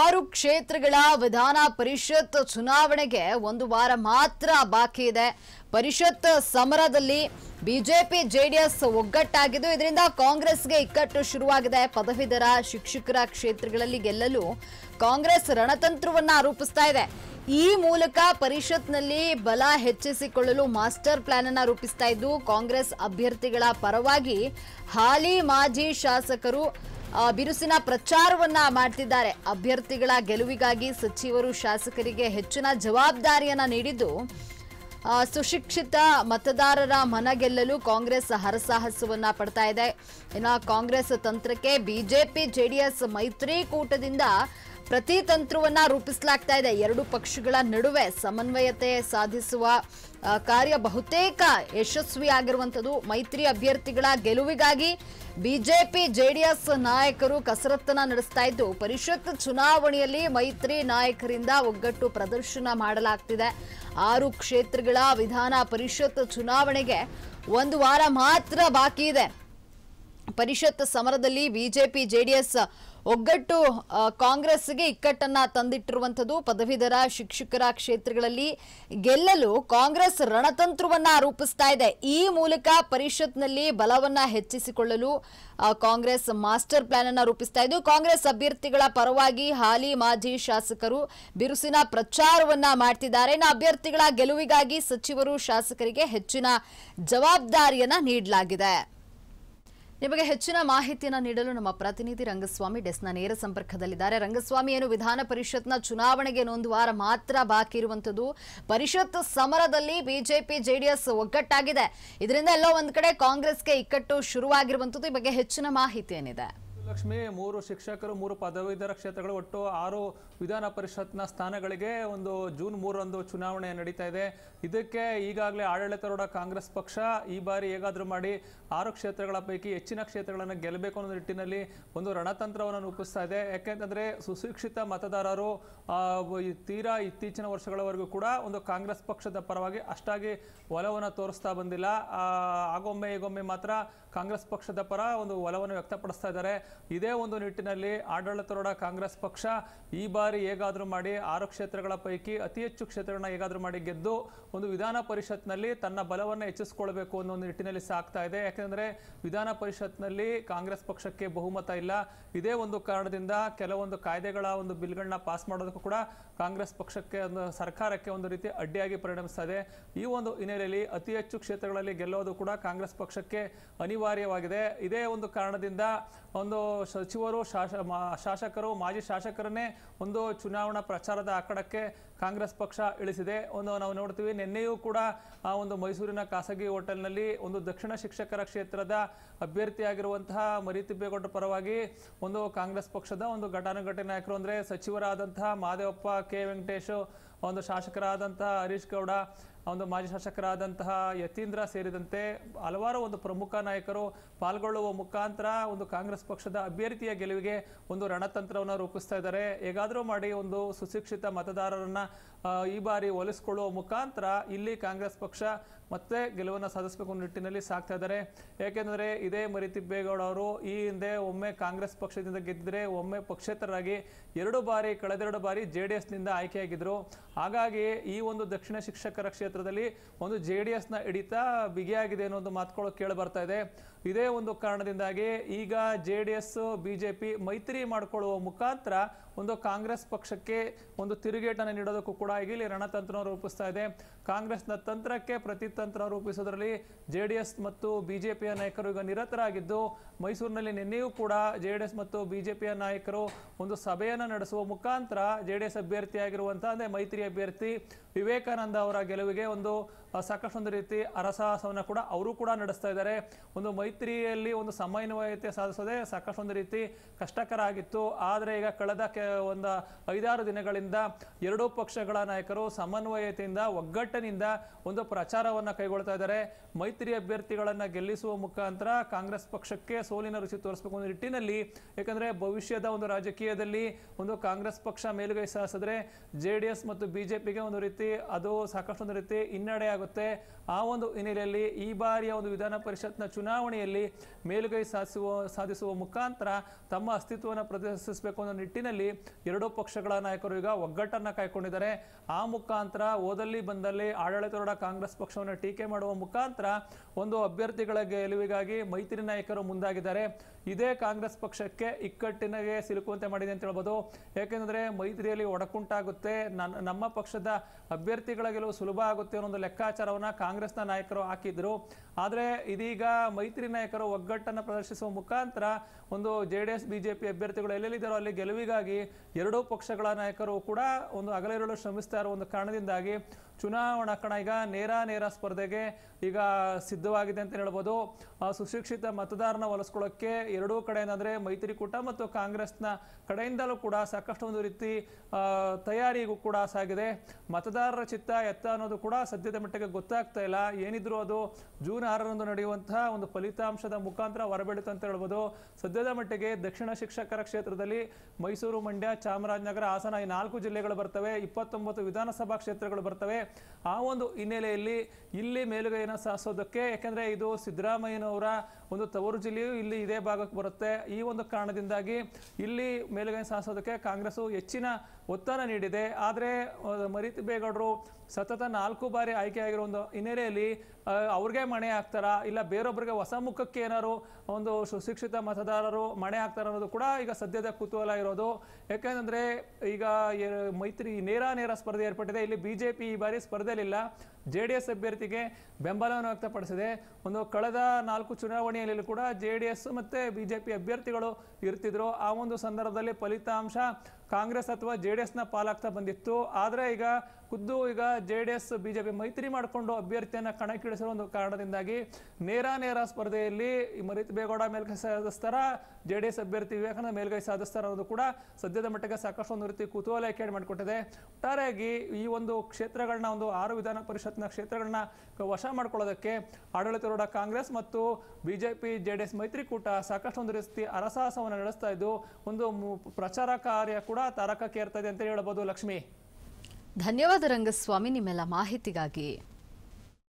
ಆರು ಕ್ಷೇತ್ರಗಳ ವಿಧಾನ ಪರಿಷತ್ ಚುನಾವಣೆಗೆ ಒಂದು ವಾರ ಮಾತ್ರ ಬಾಕಿ ಇದೆ ಪರಿಷತ್ ಸಮರದಲ್ಲಿ ಬಿಜೆಪಿ ಜೆಡಿಎಸ್ ಒಗ್ಗಟ್ಟಾಗಿದ್ದು ಇದರಿಂದ ಕಾಂಗ್ರೆಸ್ಗೆ ಇಕ್ಕಟ್ಟು ಶುರುವಾಗಿದೆ ಪದವೀಧರ ಶಿಕ್ಷಕರ ಕ್ಷೇತ್ರಗಳಲ್ಲಿ ಗೆಲ್ಲಲು ಕಾಂಗ್ರೆಸ್ ರಣತಂತ್ರವನ್ನು ರೂಪಿಸ್ತಾ ಇದೆ ಈ ಮೂಲಕ ಪರಿಷತ್ನಲ್ಲಿ ಬಲ ಹೆಚ್ಚಿಸಿಕೊಳ್ಳಲು ಮಾಸ್ಟರ್ ಪ್ಲಾನ್ ಅನ್ನು ರೂಪಿಸ್ತಾ ಇದ್ದು ಕಾಂಗ್ರೆಸ್ ಅಭ್ಯರ್ಥಿಗಳ ಪರವಾಗಿ ಹಾಲಿ ಮಾಜಿ ಶಾಸಕರು ಬಿರುಸಿನ ಪ್ರಚಾರವನ್ನ ಮಾಡ್ತಿದ್ದಾರೆ ಅಭ್ಯರ್ಥಿಗಳ ಗೆಲುವಿಗಾಗಿ ಸಚಿವರು ಶಾಸಕರಿಗೆ ಹೆಚ್ಚಿನ ಜವಾಬ್ದಾರಿಯನ್ನ ನೀಡಿದ್ದು ಸುಶಿಕ್ಷಿತ ಮತದಾರರ ಮನ ಗೆಲ್ಲಲು ಕಾಂಗ್ರೆಸ್ ಹರಸಾಹಸವನ್ನ ಪಡ್ತಾ ಇದೆ ಇನ್ನು ಕಾಂಗ್ರೆಸ್ ತಂತ್ರಕ್ಕೆ ಬಿಜೆಪಿ ಜೆಡಿಎಸ್ ಮೈತ್ರಿಕೂಟದಿಂದ ಪ್ರತಿ ತಂತ್ರವನ್ನ ರೂಪಿಸಲಾಗ್ತಾ ಇದೆ ಎರಡು ಪಕ್ಷಗಳ ನಡುವೆ ಸಮನ್ವಯತೆ ಸಾಧಿಸುವ ಕಾರ್ಯ ಬಹುತೇಕ ಯಶಸ್ವಿಯಾಗಿರುವಂಥದ್ದು ಮೈತ್ರಿ ಅಭ್ಯರ್ಥಿಗಳ ಗೆಲುವಿಗಾಗಿ ಬಿಜೆಪಿ ಜೆಡಿಎಸ್ ನಾಯಕರು ಕಸರತ್ತನ ನಡೆಸ್ತಾ ಇದ್ದು ಪರಿಷತ್ ಚುನಾವಣೆಯಲ್ಲಿ ಮೈತ್ರಿ ನಾಯಕರಿಂದ ಒಗ್ಗಟ್ಟು ಪ್ರದರ್ಶನ ಮಾಡಲಾಗ್ತಿದೆ ಆರು ಕ್ಷೇತ್ರಗಳ ವಿಧಾನ ಪರಿಷತ್ ಚುನಾವಣೆಗೆ ಒಂದು ವಾರ ಮಾತ್ರ ಬಾಕಿ ಇದೆ ಪರಿಷತ್ ಸಮರದಲ್ಲಿ ಬಿಜೆಪಿ ಜೆಡಿಎಸ್ ಒಗ್ಗಟ್ಟು ಕಾಂಗ್ರೆಸ್ಗೆ ಇಕ್ಕಟ್ಟನ್ನ ತಂದಿಟ್ಟಿರುವಂಥದ್ದು ಪದವೀಧರ ಶಿಕ್ಷಕರ ಕ್ಷೇತ್ರಗಳಲ್ಲಿ ಗೆಲ್ಲಲು ಕಾಂಗ್ರೆಸ್ ರಣತಂತ್ರವನ್ನ ರೂಪಿಸ್ತಾ ಇದೆ ಈ ಮೂಲಕ ಪರಿಷತ್ನಲ್ಲಿ ಬಲವನ್ನ ಹೆಚ್ಚಿಸಿಕೊಳ್ಳಲು ಕಾಂಗ್ರೆಸ್ ಮಾಸ್ಟರ್ ಪ್ಲಾನ್ ಅನ್ನ ರೂಪಿಸ್ತಾ ಇದ್ದು ಕಾಂಗ್ರೆಸ್ ಅಭ್ಯರ್ಥಿಗಳ ಪರವಾಗಿ ಹಾಲಿ ಮಾಜಿ ಶಾಸಕರು ಬಿರುಸಿನ ಪ್ರಚಾರವನ್ನ ಮಾಡ್ತಿದ್ದಾರೆ ಇನ್ನು ಅಭ್ಯರ್ಥಿಗಳ ಗೆಲುವಿಗಾಗಿ ಸಚಿವರು ಶಾಸಕರಿಗೆ ಹೆಚ್ಚಿನ ಜವಾಬ್ದಾರಿಯನ್ನ ನೀಡಲಾಗಿದೆ ನಿಮಗೆ ಹೆಚ್ಚಿನ ಮಾಹಿತಿಯನ್ನು ನೀಡಲು ನಮ್ಮ ಪ್ರತಿನಿಧಿ ರಂಗಸ್ವಾಮಿ ಡೆಸ್ನ ನೇರ ಸಂಪರ್ಕದಲ್ಲಿದ್ದಾರೆ ರಂಗಸ್ವಾಮಿ ಏನು ವಿಧಾನ ಪರಿಷತ್ನ ಚುನಾವಣೆಗೆ ಇನ್ನೊಂದು ವಾರ ಮಾತ್ರ ಬಾಕಿ ಇರುವಂತದ್ದು ಪರಿಷತ್ ಸಮರದಲ್ಲಿ ಬಿಜೆಪಿ ಜೆಡಿಎಸ್ ಒಗ್ಗಟ್ಟಾಗಿದೆ ಇದರಿಂದ ಎಲ್ಲೋ ಒಂದ್ ಕಡೆ ಕಾಂಗ್ರೆಸ್ಗೆ ಇಕ್ಕಟ್ಟು ಶುರುವಾಗಿರುವಂತದ್ದು ಈ ಬಗ್ಗೆ ಹೆಚ್ಚಿನ ಮಾಹಿತಿ ಏನಿದೆ ಲಕ್ಷ್ಮಿ ಮೂರು ಶಿಕ್ಷಕರು ಮೂರು ಪದವೀಧರ ಕ್ಷೇತ್ರಗಳು ಒಟ್ಟು ಆರು ವಿಧಾನ ಪರಿಷತ್ನ ಸ್ಥಾನಗಳಿಗೆ ಒಂದು ಜೂನ್ ಮೂರರಂದು ಚುನಾವಣೆ ನಡೀತಾ ಇದೆ ಇದಕ್ಕೆ ಈಗಾಗಲೇ ಆಡಳಿತಾರೂಢ ಕಾಂಗ್ರೆಸ್ ಪಕ್ಷ ಈ ಬಾರಿ ಹೇಗಾದರೂ ಮಾಡಿ ಆರು ಕ್ಷೇತ್ರಗಳ ಪೈಕಿ ಹೆಚ್ಚಿನ ಕ್ಷೇತ್ರಗಳನ್ನು ಗೆಲ್ಲಬೇಕು ಅನ್ನೋ ನಿಟ್ಟಿನಲ್ಲಿ ಒಂದು ರಣತಂತ್ರವನ್ನು ರೂಪಿಸ್ತಾ ಇದೆ ಯಾಕೆಂತಂದರೆ ಸುಶಿಕ್ಷಿತ ಮತದಾರರು ತೀರಾ ಇತ್ತೀಚಿನ ವರ್ಷಗಳವರೆಗೂ ಕೂಡ ಒಂದು ಕಾಂಗ್ರೆಸ್ ಪಕ್ಷದ ಪರವಾಗಿ ಅಷ್ಟಾಗಿ ಒಲವನ್ನು ತೋರಿಸ್ತಾ ಬಂದಿಲ್ಲ ಆಗೊಮ್ಮೆ ಈಗೊಮ್ಮೆ ಮಾತ್ರ ಕಾಂಗ್ರೆಸ್ ಪಕ್ಷದ ಪರ ಒಂದು ಒಲವನ್ನು ವ್ಯಕ್ತಪಡಿಸ್ತಾ ಇದ್ದಾರೆ ಇದೇ ಒಂದು ನಿಟ್ಟಿನಲ್ಲಿ ಆಡಳಿತಾರೂಢ ಕಾಂಗ್ರೆಸ್ ಪಕ್ಷ ಈ ಬಾರಿ ಹೇಗಾದರೂ ಮಾಡಿ ಆರು ಕ್ಷೇತ್ರಗಳ ಪೈಕಿ ಅತಿ ಹೆಚ್ಚು ಕ್ಷೇತ್ರಗಳನ್ನ ಹೇಗಾದರೂ ಮಾಡಿ ಗೆದ್ದು ಒಂದು ವಿಧಾನ ಪರಿಷತ್ನಲ್ಲಿ ತನ್ನ ಬಲವನ್ನು ಹೆಚ್ಚಿಸಿಕೊಳ್ಬೇಕು ಅನ್ನೋ ಒಂದು ನಿಟ್ಟಿನಲ್ಲಿ ಸಾಕ್ತಾ ಇದೆ ಯಾಕೆಂದರೆ ವಿಧಾನ ಪರಿಷತ್ನಲ್ಲಿ ಕಾಂಗ್ರೆಸ್ ಪಕ್ಷಕ್ಕೆ ಬಹುಮತ ಇಲ್ಲ ಇದೇ ಒಂದು ಕಾರಣದಿಂದ ಕೆಲವೊಂದು ಕಾಯ್ದೆಗಳ ಒಂದು ಬಿಲ್ಗಳನ್ನ ಪಾಸ್ ಮಾಡೋದಕ್ಕೂ ಕೂಡ ಕಾಂಗ್ರೆಸ್ ಪಕ್ಷಕ್ಕೆ ಒಂದು ಸರ್ಕಾರಕ್ಕೆ ಒಂದು ರೀತಿ ಅಡ್ಡಿಯಾಗಿ ಪರಿಣಮಿಸ್ತಾ ಇದೆ ಈ ಒಂದು ಹಿನ್ನೆಲೆಯಲ್ಲಿ ಅತಿ ಹೆಚ್ಚು ಕ್ಷೇತ್ರಗಳಲ್ಲಿ ಗೆಲ್ಲೋದು ಕೂಡ ಕಾಂಗ್ರೆಸ್ ಪಕ್ಷಕ್ಕೆ ಅನಿವಾರ್ಯವಾಗಿದೆ ಇದೇ ಒಂದು ಕಾರಣದಿಂದ ಒಂದು ಸಚಿವರು ಶಾಸ ಶಾಸಕರು ಮಾಜಿ ಶಾಸಕರನ್ನೇ ಒಂದು ಚುನಾವಣಾ ಪ್ರಚಾರದ ಆಕಡಕ್ಕೆ ಕಾಂಗ್ರೆಸ್ ಪಕ್ಷ ಇಳಿಸಿದೆ ಒಂದು ನಾವು ನೋಡ್ತೀವಿ ನಿನ್ನೆಯೂ ಕೂಡ ಆ ಒಂದು ಮೈಸೂರಿನ ಖಾಸಗಿ ಹೋಟೆಲ್ನಲ್ಲಿ ಒಂದು ದಕ್ಷಿಣ ಶಿಕ್ಷಕರ ಕ್ಷೇತ್ರದ ಅಭ್ಯರ್ಥಿಯಾಗಿರುವಂತಹ ಮರಿತಿಬ್ಬೇಗೌಡ ಪರವಾಗಿ ಒಂದು ಕಾಂಗ್ರೆಸ್ ಪಕ್ಷದ ಒಂದು ಘಟಾನುಘಟಿ ನಾಯಕರು ಅಂದರೆ ಸಚಿವರಾದಂತಹ ಮಾದೇವಪ್ಪ ಕೆ ವೆಂಕಟೇಶ್ ಒಂದು ಶಾಸಕರಾದಂತಹ ಹರೀಶ್ ಗೌಡ ಒಂದು ಮಾಜಿ ಶಾಸಕರಾದಂತಹ ಯತೀಂದ್ರ ಸೇರಿದಂತೆ ಹಲವಾರು ಒಂದು ಪ್ರಮುಖ ನಾಯಕರು ಪಾಲ್ಗೊಳ್ಳುವ ಮುಖಾಂತರ ಒಂದು ಕಾಂಗ್ರೆಸ್ ಪಕ್ಷದ ಅಭ್ಯರ್ಥಿಯ ಗೆಲುವಿಗೆ ಒಂದು ರಣತಂತ್ರವನ್ನು ರೂಪಿಸ್ತಾ ಇದ್ದಾರೆ ಹೇಗಾದರೂ ಮಾಡಿ ಒಂದು ಸುಶಿಕ್ಷಿತ ಮತದಾರರನ್ನು ಈ ಬಾರಿ ಒಲಿಸ್ಕೊಳ್ಳುವ ಮುಖಾಂತರ ಇಲ್ಲಿ ಕಾಂಗ್ರೆಸ್ ಪಕ್ಷ ಮತ್ತೆ ಗೆಲುವನ್ನು ಸಾಧಿಸಬೇಕು ನಿಟ್ಟಿನಲ್ಲಿ ಸಾಕ್ತಾ ಇದ್ದಾರೆ ಏಕೆಂದರೆ ಇದೇ ಮರಿತಿಬ್ಬೇಗೌಡ ಅವರು ಈ ಹಿಂದೆ ಒಮ್ಮೆ ಕಾಂಗ್ರೆಸ್ ಪಕ್ಷದಿಂದ ಗೆದ್ದಿದ್ರೆ ಒಮ್ಮೆ ಪಕ್ಷೇತರರಾಗಿ ಎರಡು ಬಾರಿ ಕಳೆದೆರಡು ಬಾರಿ ಜೆ ಡಿ ಎಸ್ನಿಂದ ಆಯ್ಕೆಯಾಗಿದ್ದರು ಹಾಗಾಗಿ ಈ ಒಂದು ದಕ್ಷಿಣ ಶಿಕ್ಷಕರ ಕ್ಷೇತ್ರದಲ್ಲಿ ಒಂದು ಜೆ ಡಿ ಎಸ್ನ ಹಿಡಿತ ಬಿಗಿಯಾಗಿದೆ ಅನ್ನೋ ಒಂದು ಮಾತುಗಳು ಕೇಳಿ ಬರ್ತಾ ಇದೆ ಇದೇ ಒಂದು ಕಾರಣದಿಂದಾಗಿ ಈಗ J D S B J P ಮೈತ್ರಿ ಮಾಡಿಕೊಳ್ಳುವ ಮುಖಾಂತರ ಒಂದು ಕಾಂಗ್ರೆಸ್ ಪಕ್ಷಕ್ಕೆ ಒಂದು ತಿರುಗೇಟನ್ನು ನೀಡೋದಕ್ಕೂ ಕೂಡ ಈಗ ಇಲ್ಲಿ ರಣತಂತ್ರ ರೂಪಿಸ್ತಾ ಇದೆ ಕಾಂಗ್ರೆಸ್ನ ತಂತ್ರಕ್ಕೆ ಪ್ರತಿತಂತ್ರ ರೂಪಿಸೋದ್ರಲ್ಲಿ ಜೆ ಡಿ ಎಸ್ ಮತ್ತು ಬಿ ಜೆ ಪಿಯ ನಾಯಕರು ಈಗ ನಿರತರಾಗಿದ್ದು ಮೈಸೂರಿನಲ್ಲಿ ನಿನ್ನೆಯೂ ಕೂಡ ಜೆ ಡಿ ಎಸ್ ಮತ್ತು ಬಿ ಜೆ ಪಿಯ ನಾಯಕರು ಒಂದು ಸಭೆಯನ್ನು ನಡೆಸುವ ಮುಖಾಂತರ ಜೆ ಡಿ ಎಸ್ ಅಭ್ಯರ್ಥಿಯಾಗಿರುವಂಥ ಅಂದರೆ ಮೈತ್ರಿ ಅಭ್ಯರ್ಥಿ ವಿವೇಕಾನಂದ ಅವರ ಗೆಲುವಿಗೆ ಒಂದು ಒಂದು ರೀತಿ ಅರಸಾಹಸವನ್ನು ಕೂಡ ಅವರು ಕೂಡ ನಡೆಸ್ತಾ ಇದ್ದಾರೆ ಒಂದು ಮೈತ್ರಿಯಲ್ಲಿ ಒಂದು ಸಮನ್ವಯತೆ ಸಾಧಿಸೋದೇ ಒಂದು ರೀತಿ ಕಷ್ಟಕರ ಆಗಿತ್ತು ಆದರೆ ಈಗ ಕಳೆದ ಕೆ ಒಂದು ಐದಾರು ದಿನಗಳಿಂದ ಎರಡೂ ಪಕ್ಷಗಳ ನಾಯಕರು ಸಮನ್ವಯತೆಯಿಂದ ಒಗ್ಗಟ್ಟಿನಿಂದ ಒಂದು ಪ್ರಚಾರವನ್ನು ಕೈಗೊಳ್ತಾ ಇದ್ದಾರೆ ಮೈತ್ರಿ ಅಭ್ಯರ್ಥಿಗಳನ್ನು ಗೆಲ್ಲಿಸುವ ಮುಖಾಂತರ ಕಾಂಗ್ರೆಸ್ ಪಕ್ಷಕ್ಕೆ ಸೋಲಿನ ರುಚಿ ತೋರಿಸಬೇಕು ಅನ್ನೋ ನಿಟ್ಟಿನಲ್ಲಿ ಏಕೆಂದರೆ ಭವಿಷ್ಯದ ಒಂದು ರಾಜಕೀಯದಲ್ಲಿ ಒಂದು ಕಾಂಗ್ರೆಸ್ ಪಕ್ಷ ಮೇಲುಗೈ ಸಾಧಿಸಿದ್ರೆ ಜೆ ಡಿ ಎಸ್ ಮತ್ತು ಬಿ ಜೆ ಪಿಗೆ ಒಂದು ರೀತಿ ಅದು ಒಂದು ರೀತಿ ಹಿನ್ನಡೆ ಆಗುತ್ತೆ ಆ ಒಂದು ಹಿನ್ನೆಲೆಯಲ್ಲಿ ಈ ಬಾರಿಯ ಒಂದು ವಿಧಾನ ಪರಿಷತ್ನ ಚುನಾವಣೆಯಲ್ಲಿ ಮೇಲುಗೈ ಸಾಧಿಸುವ ಸಾಧಿಸುವ ಮುಖಾಂತರ ತಮ್ಮ ಅಸ್ತಿತ್ವವನ್ನು ಪ್ರದರ್ಶಿಸಬೇಕು ಅನ್ನೋ ನಿಟ್ಟಿನಲ್ಲಿ ಎರಡೂ ಪಕ್ಷಗಳ ನಾಯಕರು ಈಗ ಒಗ್ಗಟ್ಟನ್ನು ಕಾಯ್ಕೊಂಡಿದ್ದಾರೆ ಆ ಮುಖಾಂತರ ಓದಲ್ಲಿ ಬಂದಲ್ಲಿ ಆಡಳಿತಾರೂಢ ಕಾಂಗ್ರೆಸ್ ಪಕ್ಷವನ್ನು ಟೀಕೆ ಮಾಡುವ ಮುಖಾಂತರ ಒಂದು ಅಭ್ಯರ್ಥಿಗಳ ಗೆಲುವಿಗಾಗಿ ಮೈತ್ರಿ ನಾಯಕರು ಮುಂದಾಗಿದ್ದಾರೆ ಇದೇ ಕಾಂಗ್ರೆಸ್ ಪಕ್ಷಕ್ಕೆ ಇಕ್ಕಟ್ಟಿನಗೆ ಸಿಲುಕುವಂತೆ ಮಾಡಿದೆ ಅಂತ ಹೇಳ್ಬೋದು ಯಾಕೆಂದರೆ ಮೈತ್ರಿಯಲ್ಲಿ ಒಡಕುಂಟಾಗುತ್ತೆ ನನ್ನ ನಮ್ಮ ಪಕ್ಷದ ಅಭ್ಯರ್ಥಿಗಳ ಗೆಲುವು ಸುಲಭ ಆಗುತ್ತೆ ಅನ್ನೋ ಒಂದು ಲೆಕ್ಕ ಲೆಕ್ಕಾಚಾರವನ್ನು ಕಾಂಗ್ರೆಸ್ನ ನಾಯಕರು ಹಾಕಿದ್ರು ಆದರೆ ಇದೀಗ ಮೈತ್ರಿ ನಾಯಕರು ಒಗ್ಗಟ್ಟನ್ನು ಪ್ರದರ್ಶಿಸುವ ಮುಖಾಂತರ ಒಂದು ಜೆ ಡಿ ಎಸ್ ಬಿಜೆಪಿ ಅಭ್ಯರ್ಥಿಗಳು ಎಲ್ಲೆಲ್ಲಿದ್ದಾರೋ ಅಲ್ಲಿ ಗೆಲುವಿಗಾಗಿ ಎರಡೂ ಪಕ್ಷಗಳ ನಾಯಕರು ಕೂಡ ಒಂದು ಅಗಲಿರಲು ಶ್ರಮಿಸ್ತಾ ಇರೋ ಒಂದು ಕಾರಣದಿಂದಾಗಿ ಚುನಾವಣಾ ಕಣ ಈಗ ನೇರ ನೇರ ಸ್ಪರ್ಧೆಗೆ ಈಗ ಸಿದ್ಧವಾಗಿದೆ ಅಂತ ಹೇಳ್ಬೋದು ಸುಶಿಕ್ಷಿತ ಮತದಾರನ ಒಲಿಸ್ಕೊಳ್ಳೋಕ್ಕೆ ಎರಡೂ ಕಡೆ ಏನಂದರೆ ಮೈತ್ರಿಕೂಟ ಮತ್ತು ಕಾಂಗ್ರೆಸ್ನ ಕಡೆಯಿಂದಲೂ ಕೂಡ ಸಾಕಷ್ಟು ಒಂದು ರೀತಿ ತಯಾರಿಗೂ ಕೂಡ ಸಾಗಿದೆ ಮತದಾರರ ಚಿತ್ತ ಎತ್ತ ಅನ್ನೋದು ಕೂಡ ಸದ್ಯದ ಮಟ್ಟಿಗೆ ಗೊತ್ತಾಗ್ತಾ ಇಲ್ಲ ಏನಿದ್ರು ಅದು ಜೂನ್ ಆರರಂದು ನಡೆಯುವಂತಹ ಒಂದು ಫಲಿತಾಂಶದ ಮುಖಾಂತರ ಹೊರಬೀಳುತ್ತೆ ಅಂತ ಹೇಳ್ಬೋದು ಸದ್ಯದ ಮಟ್ಟಿಗೆ ದಕ್ಷಿಣ ಶಿಕ್ಷಕರ ಕ್ಷೇತ್ರದಲ್ಲಿ ಮೈಸೂರು ಮಂಡ್ಯ ಚಾಮರಾಜನಗರ ಹಾಸನ ಈ ನಾಲ್ಕು ಜಿಲ್ಲೆಗಳು ಬರ್ತವೆ ಇಪ್ಪತ್ತೊಂಬತ್ತು ವಿಧಾನಸಭಾ ಕ್ಷೇತ್ರಗಳು ಬರ್ತವೆ ಆ ಒಂದು ಹಿನ್ನೆಲೆಯಲ್ಲಿ ಇಲ್ಲಿ ಮೇಲುಗೈನ ಸಾಧಿಸೋದಕ್ಕೆ ಯಾಕೆಂದ್ರೆ ಇದು ಸಿದ್ದರಾಮಯ್ಯನವರ ಒಂದು ತವರು ಜಿಲ್ಲೆಯು ಇಲ್ಲಿ ಇದೇ ಭಾಗಕ್ಕೆ ಬರುತ್ತೆ ಈ ಒಂದು ಕಾರಣದಿಂದಾಗಿ ಇಲ್ಲಿ ಮೇಲುಗೈ ಸಾಧಿಸೋದಕ್ಕೆ ಕಾಂಗ್ರೆಸ್ಸು ಹೆಚ್ಚಿನ ಒತ್ತಡ ನೀಡಿದೆ ಆದರೆ ಮರಿತ್ ಬೇಗೌಡರು ಸತತ ನಾಲ್ಕು ಬಾರಿ ಆಯ್ಕೆಯಾಗಿರೋ ಒಂದು ಹಿನ್ನೆಲೆಯಲ್ಲಿ ಅವ್ರಿಗೆ ಮಣೆ ಹಾಕ್ತಾರಾ ಇಲ್ಲ ಬೇರೊಬ್ಬರಿಗೆ ಹೊಸ ಮುಖಕ್ಕೆ ಏನಾರು ಒಂದು ಸುಶಿಕ್ಷಿತ ಮತದಾರರು ಮಣೆ ಹಾಕ್ತಾರ ಅನ್ನೋದು ಕೂಡ ಈಗ ಸದ್ಯದ ಕುತೂಹಲ ಇರೋದು ಯಾಕೆಂದರೆ ಈಗ ಮೈತ್ರಿ ನೇರ ನೇರ ಸ್ಪರ್ಧೆ ಏರ್ಪಟ್ಟಿದೆ ಇಲ್ಲಿ ಬಿ ಜೆ ಪಿ ಈ ಬಾರಿ ಸ್ಪರ್ಧೆಯಲ್ಲಿಲ್ಲ ಜೆ ಡಿ ಎಸ್ ಅಭ್ಯರ್ಥಿಗೆ ಬೆಂಬಲವನ್ನು ವ್ಯಕ್ತಪಡಿಸಿದೆ ಒಂದು ಕಳೆದ ನಾಲ್ಕು ಚುನಾವಣೆ ಹಿನ್ನೆಲೆಯಲ್ಲಿ ಕೂಡ ಜೆ ಡಿ ಎಸ್ ಅಭ್ಯರ್ಥಿಗಳು ಇರ್ತಿದ್ರು ಆ ಒಂದು ಸಂದರ್ಭದಲ್ಲಿ ಫಲಿತಾಂಶ ಕಾಂಗ್ರೆಸ್ ಅಥವಾ ಜೆ ಡಿ ಎಸ್ನ ಪಾಲಾಗ್ತಾ ಬಂದಿತ್ತು ಆದರೆ ಈಗ ಖುದ್ದು ಈಗ ಜೆ ಡಿ ಎಸ್ ಬಿಜೆಪಿ ಮೈತ್ರಿ ಮಾಡಿಕೊಂಡು ಅಭ್ಯರ್ಥಿಯನ್ನು ಕಣಕ್ಕಿಳಿಸಿರೋ ಒಂದು ಕಾರಣದಿಂದಾಗಿ ನೇರ ನೇರ ಸ್ಪರ್ಧೆಯಲ್ಲಿ ಮರಿತ್ ಬೇಗೌಡ ಮೇಲ್ಗೈ ಸಾಧಿಸ್ತಾರ ಜೆ ಡಿ ಎಸ್ ಅಭ್ಯರ್ಥಿ ವಿವೇಕಾನಂದ ಮೇಲ್ಗೈ ಸಾಧಿಸ್ತಾರ ಅನ್ನೋದು ಕೂಡ ಸದ್ಯದ ಮಟ್ಟಿಗೆ ಸಾಕಷ್ಟು ಒಂದು ರೀತಿ ಕುತೂಹಲ ಕೇಳಿ ಮಾಡಿಕೊಟ್ಟಿದೆ ಒಟ್ಟಾರೆಯಾಗಿ ಈ ಒಂದು ಕ್ಷೇತ್ರಗಳನ್ನ ಒಂದು ಆರು ವಿಧಾನ ಪರಿಷತ್ನ ಕ್ಷೇತ್ರಗಳನ್ನ ವಶ ಮಾಡ್ಕೊಳ್ಳೋದಕ್ಕೆ ಆಡಳಿತಾರೂಢ ಕಾಂಗ್ರೆಸ್ ಮತ್ತು ಬಿಜೆಪಿ ಜೆ ಡಿ ಎಸ್ ಮೈತ್ರಿಕೂಟ ಸಾಕಷ್ಟು ಒಂದು ರೀತಿ ಅರಸಾಹಸವನ್ನು ನಡೆಸ್ತಾ ಇದ್ದು ಒಂದು ಪ್ರಚಾರ ಕಾರ್ಯ ಕೂಡ ತಾರಕಕ್ಕೆ ಇದೆ ಅಂತ ಹೇಳ್ಬೋದು ಲಕ್ಷ್ಮಿ ಧನ್ಯವಾದ ರಂಗಸ್ವಾಮಿ ನಿಮ್ಮೆಲ್ಲ ಮಾಹಿತಿಗಾಗಿ